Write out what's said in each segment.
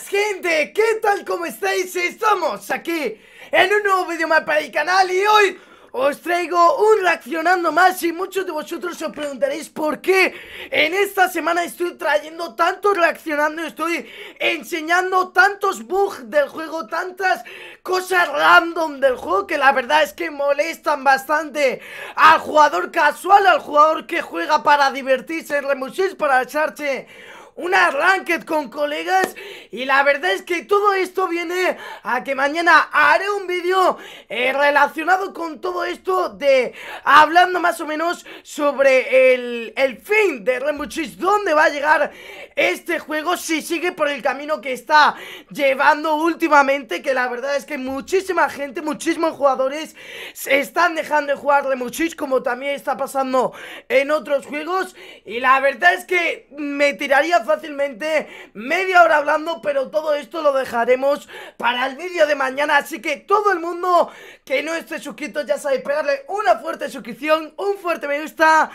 gente? ¿Qué tal? ¿Cómo estáis? Estamos aquí en un nuevo vídeo más para el canal y hoy os traigo un reaccionando más y muchos de vosotros os preguntaréis por qué en esta semana estoy trayendo tanto reaccionando, estoy enseñando tantos bugs del juego, tantas cosas random del juego que la verdad es que molestan bastante al jugador casual, al jugador que juega para divertirse, remusir, para echarse un arranque con colegas y la verdad es que todo esto viene a que mañana haré un vídeo eh, relacionado con todo esto de hablando más o menos sobre el, fin de Rainbow dónde va a llegar este juego si sigue por el camino que está llevando últimamente, que la verdad es que muchísima gente, muchísimos jugadores se están dejando de jugar Rainbow como también está pasando en otros juegos y la verdad es que me tiraría fácilmente media hora hablando, pero todo esto lo dejaremos para el vídeo de mañana. Así que todo el mundo que no esté suscrito, ya sabe, pegarle una fuerte suscripción, un fuerte me gusta.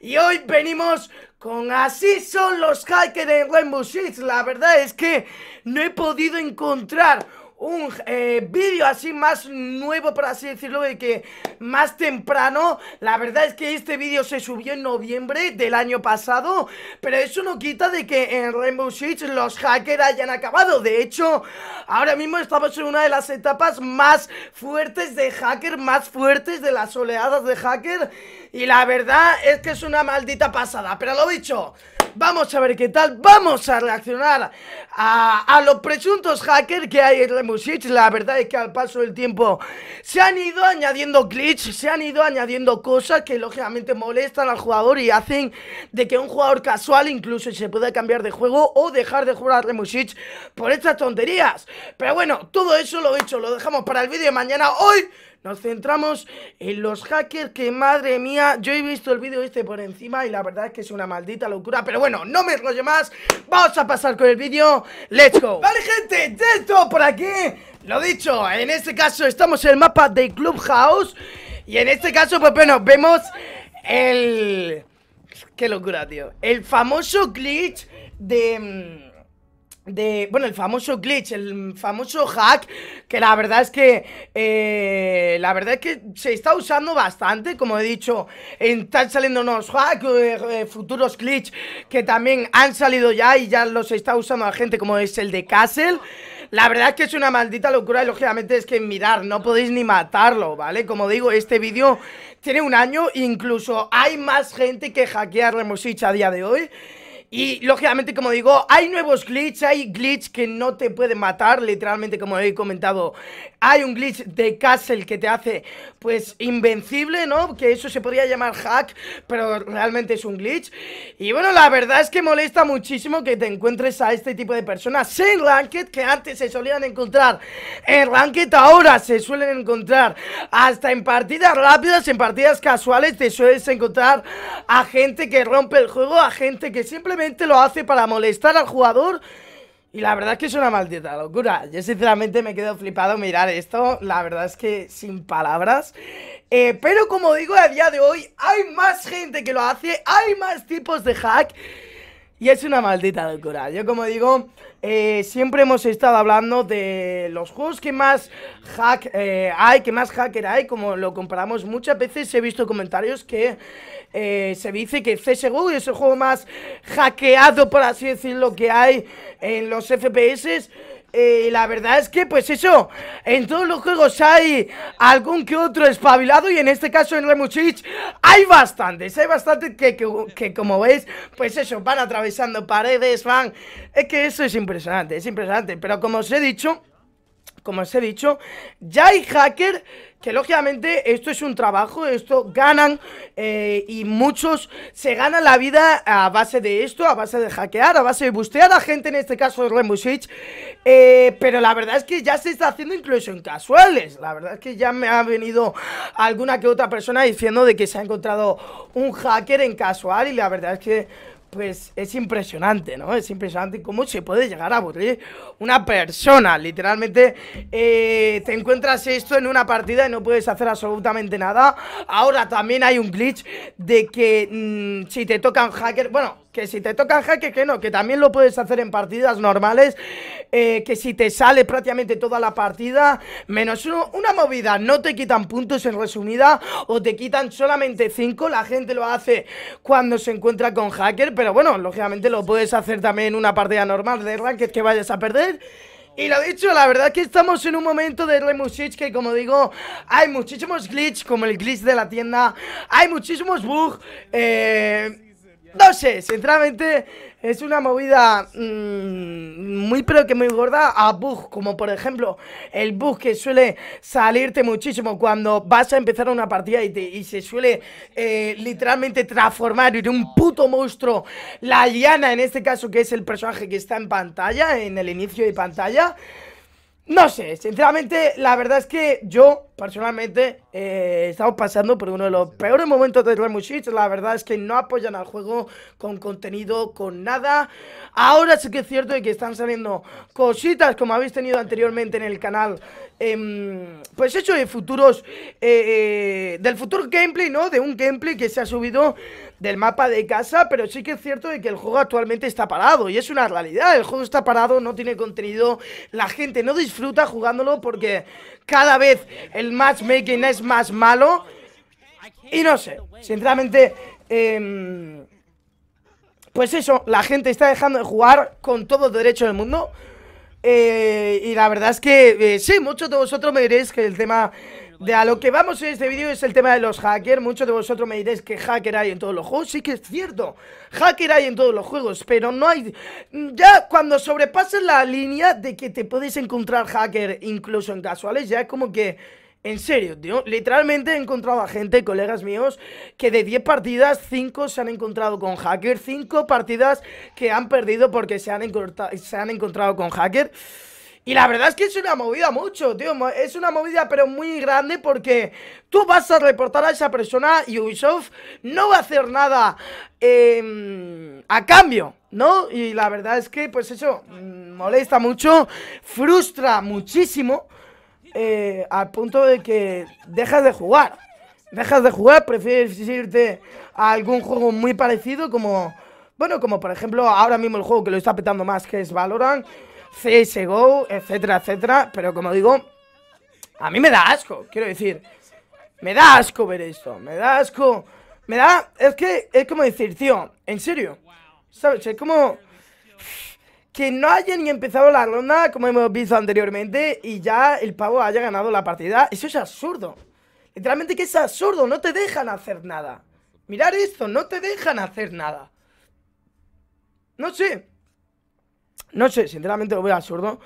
Y hoy venimos con así son los hikers en Rainbow Six. La verdad es que no he podido encontrar un eh, vídeo así más nuevo, por así decirlo, de que más temprano. La verdad es que este vídeo se subió en noviembre del año pasado, pero eso no quita de que en Rainbow Six los hackers hayan acabado. De hecho, ahora mismo estamos en una de las etapas más fuertes de hacker, más fuertes de las oleadas de hacker. Y la verdad es que es una maldita pasada. Pero lo dicho, Vamos a ver qué tal, vamos a reaccionar a, los presuntos hackers que hay en Remusich La verdad es que al paso del tiempo se han ido añadiendo glitches, se han ido añadiendo cosas que lógicamente molestan al jugador y hacen de que un jugador casual incluso se pueda cambiar de juego o dejar de jugar a Remusich por estas tonterías Pero bueno, todo eso lo he hecho, lo dejamos para el vídeo de mañana Hoy nos centramos en los hackers que, madre mía, yo he visto el vídeo este por encima y la verdad es que es una maldita locura. Pero bueno, no me enrollo más, vamos a pasar con el vídeo, let's go. Vale, gente, ya por aquí. Lo dicho, en este caso estamos en el mapa de Clubhouse y en este caso, pues bueno, vemos el... Qué locura, tío. El famoso glitch de... Mm, de, bueno, el famoso glitch, el famoso hack, que la verdad es que, eh, la verdad es que se está usando bastante, como he dicho, están saliendo unos hacks, eh, eh, futuros glitch, que también han salido ya y ya los está usando la gente, como es el de Castle. La verdad es que es una maldita locura y lógicamente es que mirar, no podéis ni matarlo, ¿vale? Como digo, este vídeo tiene un año, incluso hay más gente que hackear Remosich a día de hoy. Y lógicamente, como digo, hay nuevos glitches, hay glitches que no te pueden matar, literalmente como he comentado, hay un glitch de Castle que te hace, pues, invencible, ¿no? Que eso se podría llamar hack, pero realmente es un glitch. Y bueno, la verdad es que molesta muchísimo que te encuentres a este tipo de personas Sin Ranked, que antes se solían encontrar en Ranked, ahora se suelen encontrar hasta en partidas rápidas, en partidas casuales, te sueles encontrar a gente que rompe el juego, a gente que simplemente lo hace para molestar al jugador. Y la verdad es que es una maldita locura. Yo sinceramente me quedo flipado mirar esto. La verdad es que sin palabras. Eh, pero como digo, a día de hoy hay más gente que lo hace. Hay más tipos de hack. Y es una maldita locura. Yo como digo, eh, siempre hemos estado hablando de los juegos que más hack eh, hay, que más hacker hay, como lo comparamos muchas veces. He visto comentarios que eh, se dice que CSGO es el juego más hackeado, por así decirlo, que hay en los FPS. Eh, la verdad es que, pues eso, en todos los juegos hay algún que otro espabilado y en este caso en Remuchich hay bastantes, hay bastantes que, que, que, como veis, pues eso, van atravesando paredes, van... Es que eso es impresionante, es impresionante, pero como os he dicho como os he dicho, ya hay hacker que lógicamente esto es un trabajo, esto ganan eh, y muchos se ganan la vida a base de esto, a base de hackear, a base de bustear a gente, en este caso es Rainbow eh, pero la verdad es que ya se está haciendo incluso en casuales, la verdad es que ya me ha venido alguna que otra persona diciendo de que se ha encontrado un hacker en casual y la verdad es que pues es impresionante, ¿no? Es impresionante cómo se puede llegar a aburrir una persona. Literalmente eh, te encuentras esto en una partida y no puedes hacer absolutamente nada. Ahora también hay un glitch de que mm, si te tocan hacker, bueno, que si te toca hacker, que no, que también lo puedes hacer en partidas normales, eh, que si te sale prácticamente toda la partida, menos una movida, no te quitan puntos en resumida, o te quitan solamente 5, la gente lo hace cuando se encuentra con hacker, pero bueno, lógicamente lo puedes hacer también en una partida normal de ranked que vayas a perder, y lo dicho, la verdad que estamos en un momento de Remusich que como digo, hay muchísimos glitches como el glitch de la tienda, hay muchísimos bugs, eh no sé, sinceramente es una movida mm, muy pero que muy gorda a bug, como por ejemplo el bug que suele salirte muchísimo cuando vas a empezar una partida y, y se suele eh, literalmente transformar en un puto monstruo la llana en este caso que es el personaje que está en pantalla, en el inicio de pantalla. No sé, sinceramente, la verdad es que yo, personalmente, eh, estamos pasando por uno de los peores momentos de Rainbow Six. La verdad es que no apoyan al juego con contenido, con nada. Ahora sí que es cierto que están saliendo cositas como habéis tenido anteriormente en el canal. Em, pues hecho de futuros... Eh, eh del futuro gameplay, ¿no? De un gameplay que se ha subido del mapa de casa, pero sí que es cierto de que el juego actualmente está parado y es una realidad, el juego está parado, no tiene contenido, la gente no disfruta jugándolo porque cada vez el matchmaking es más malo y no sé, sinceramente... Em, pues eso, la gente está dejando de jugar con todo derecho del mundo. Eh, y la verdad es que eh, sí, muchos de vosotros me diréis que el tema de a lo que vamos en este vídeo es el tema de los hackers. Muchos de vosotros me diréis que hacker hay en todos los juegos. Sí que es cierto. Hacker hay en todos los juegos, pero no hay... Ya cuando sobrepases la línea de que te puedes encontrar hacker incluso en casuales, ya es como que... En serio, tío. Literalmente he encontrado a gente, colegas míos, que de 10 partidas, 5 se han encontrado con hacker. 5 partidas que han perdido porque se han, se han encontrado con hacker. Y la verdad es que es una movida mucho, tío. Es una movida pero muy grande porque tú vas a reportar a esa persona y Ubisoft no va a hacer nada eh, a cambio, ¿no? Y la verdad es que pues eso mm, molesta mucho, frustra muchísimo eh, al punto de que dejas de jugar. Dejas de jugar, prefieres irte a algún juego muy parecido como... Bueno, como por ejemplo ahora mismo el juego que lo está petando más que es Valorant CSGO, etcétera, etcétera. Pero como digo, a mí me da asco, quiero decir. Me da asco ver esto, me da asco. Me da... Es que es como decir, tío, en serio. Es como... Que no haya ni empezado la ronda como hemos visto anteriormente y ya el pavo haya ganado la partida. Eso es absurdo. Literalmente que es absurdo, no te dejan hacer nada. Mirar esto, no te dejan hacer nada. No sé. No sé, sinceramente lo veo absurdo.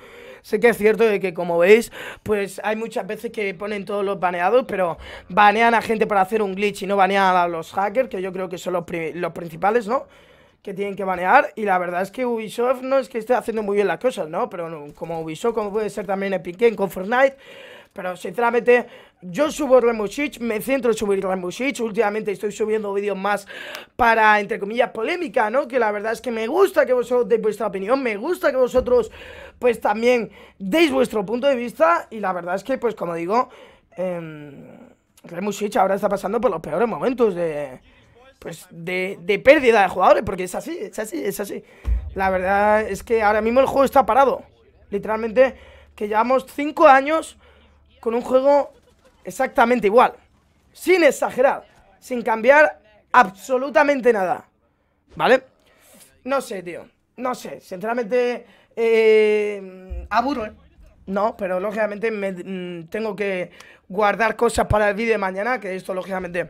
Sé que es cierto de que, como veis, pues hay muchas veces que ponen todos los baneados, pero banean a gente para hacer un glitch y no banean a los hackers, que yo creo que son los, los principales, ¿no? que tienen que banear y la verdad es que Ubisoft no es que esté haciendo muy bien las cosas, ¿no? Pero como Ubisoft, como puede ser también Epic en con Fortnite, pero sinceramente, yo subo Remusic, me centro en subir Remusic. Últimamente estoy subiendo vídeos más para, entre comillas, polémica, ¿no? Que la verdad es que me gusta que vosotros deis vuestra opinión, me gusta que vosotros, pues también, deis vuestro punto de vista. Y la verdad es que, pues como digo, eh, ahora está pasando por los peores momentos de, pues, de, de pérdida de jugadores, porque es así, es así, es así. La verdad es que ahora mismo el juego está parado. Literalmente, que llevamos 5 años con un juego exactamente igual. Sin exagerar, sin cambiar absolutamente nada. ¿Vale? No sé, tío. No sé, sinceramente eh, aburro, ¿eh? No, pero lógicamente mm, tengo que guardar cosas para el vídeo de mañana, que esto lógicamente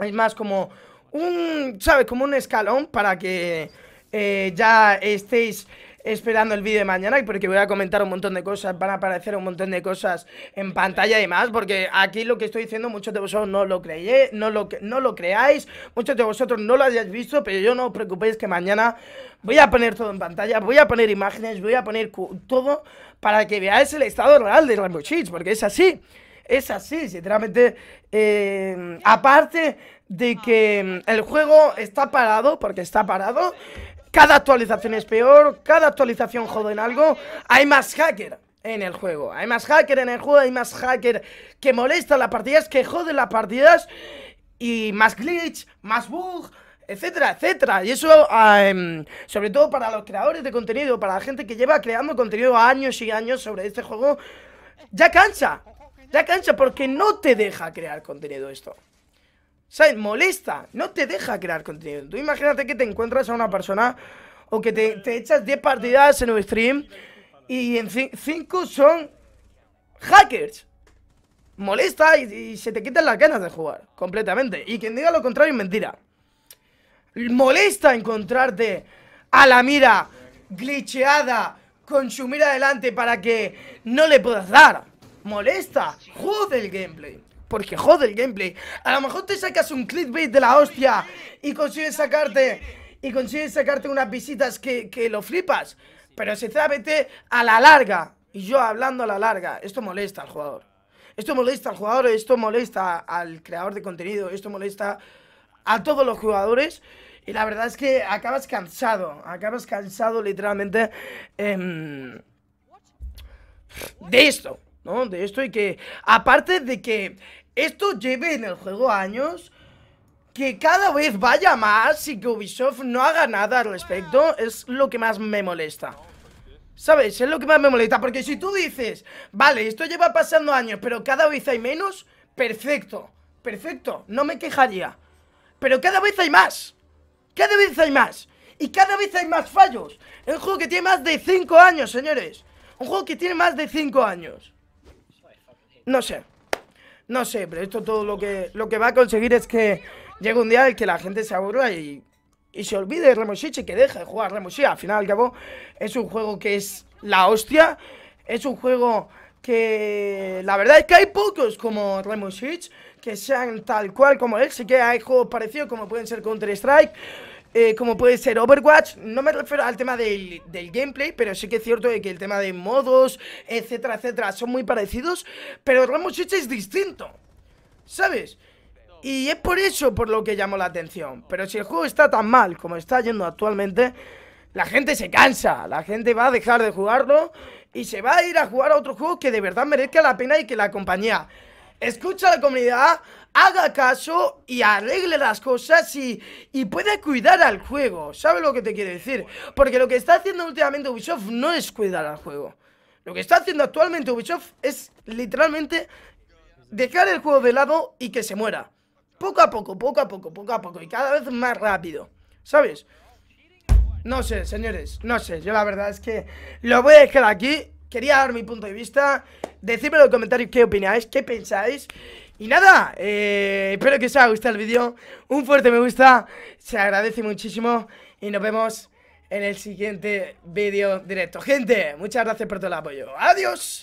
es más como un, ¿sabes? Como un escalón para que eh, ya estéis esperando el vídeo de mañana porque voy a comentar un montón de cosas, van a aparecer un montón de cosas en pantalla y más, porque aquí lo que estoy diciendo muchos de vosotros no lo creéis, no lo, no lo creáis, muchos de vosotros no lo hayáis visto, pero yo no os preocupéis que mañana voy a poner todo en pantalla, voy a poner imágenes, voy a poner todo para que veáis el estado real de Rainbow Six, porque es así. Es así, sinceramente. Eh, aparte de que el juego está parado, porque está parado, cada actualización es peor, cada actualización en algo. Hay más hacker en el juego, hay más hacker en el juego, hay más hacker que molesta las partidas, que jode las partidas. Y más glitch, más bug, etcétera, etcétera. Y eso, em, sobre todo para los creadores de contenido, para la gente que lleva creando contenido años y años sobre este juego, ya cansa. Ya cancha porque no te deja crear contenido esto. ¿Sabes? Molesta, no te deja crear contenido. Tú imagínate que te encuentras a una persona o que te, echas 10 partidas en un stream y en 5 son hackers. Molesta y, se te quitan las ganas de jugar completamente. Y quien diga lo contrario es mentira. Molesta encontrarte a la mira glitcheada con su mira adelante para que no le puedas dar. Molesta, jode el gameplay porque joder el gameplay. A lo mejor te sacas un clickbait de la hostia y consigues sacarte y consigues sacarte unas visitas que, lo flipas. Pero sinceramente, a la larga, y yo hablando a la larga, esto molesta al jugador. Esto molesta al jugador, esto molesta al creador de contenido, esto molesta a todos los jugadores. Y la verdad es que acabas cansado, acabas cansado literalmente em, de esto, ¿no? De esto y que, aparte de que esto lleve en el juego años, que cada vez vaya más y que Ubisoft no haga nada al respecto, es lo que más me molesta. ¿Sabes? Es lo que más me molesta, porque si tú dices, vale, esto lleva pasando años, pero cada vez hay menos, perfecto, perfecto, no me quejaría. Pero cada vez hay más, cada vez hay más, y cada vez hay más fallos. Es un juego que tiene más de 5 años, señores. Un juego que tiene más de 5 años. No sé. No sé, pero esto todo lo que, lo que va a conseguir es que llegue un día en que la gente se aburra y, y se olvide de Hitch y que deje de jugar Hitch Al final al cabo, es un juego que es la hostia. Es un juego que la verdad es que hay pocos como Hitch que sean tal cual como él. Sí que hay juegos parecidos como pueden ser Counter-Strike eh, como puede ser Overwatch, no me refiero al tema del, gameplay, pero sí que es cierto que el tema de modos, etcétera, etcétera, son muy parecidos, pero Rainbow Six es distinto, ¿sabes? Y es por eso por lo que llamó la atención. Pero si el juego está tan mal como está yendo actualmente, la gente se cansa, la gente va a dejar de jugarlo y se va a ir a jugar a otro juego que de verdad merezca la pena y que la compañía escucha a la comunidad, haga caso y arregle las cosas y, y pueda cuidar al juego. ¿Sabes lo que te quiero decir? Porque lo que está haciendo últimamente Ubisoft no es cuidar al juego. Lo que está haciendo actualmente Ubisoft es literalmente dejar el juego de lado y que se muera. Poco a poco, poco a poco, poco a poco y cada vez más rápido. ¿Sabes? No sé, señores, no sé. Yo la verdad es que lo voy a dejar aquí. Quería dar mi punto de vista. Decidme en los comentarios qué opináis, qué pensáis. Y nada, eh, espero que os haya gustado el vídeo. Un fuerte me gusta, se agradece muchísimo. Y nos vemos en el siguiente vídeo directo. Gente, muchas gracias por todo el apoyo. Adiós.